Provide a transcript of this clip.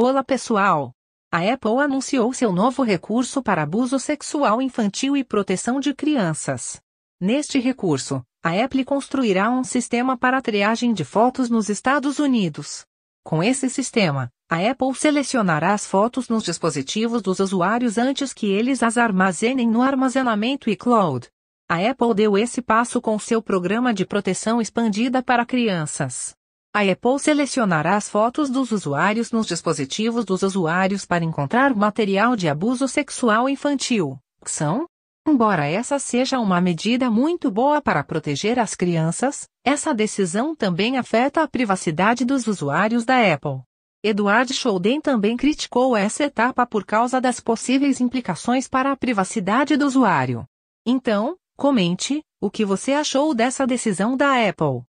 Olá pessoal! A Apple anunciou seu novo recurso para abuso sexual infantil e proteção de crianças. Neste recurso, a Apple construirá um sistema para triagem de fotos nos Estados Unidos. Com esse sistema, a Apple selecionará as fotos nos dispositivos dos usuários antes que eles as armazenem no armazenamento iCloud. A Apple deu esse passo com seu programa de proteção expandida para crianças. A Apple selecionará as fotos dos usuários nos dispositivos dos usuários para encontrar material de abuso sexual infantil, são Embora essa seja uma medida muito boa para proteger as crianças, essa decisão também afeta a privacidade dos usuários da Apple. Eduard Scholden também criticou essa etapa por causa das possíveis implicações para a privacidade do usuário. Então, comente o que você achou dessa decisão da Apple.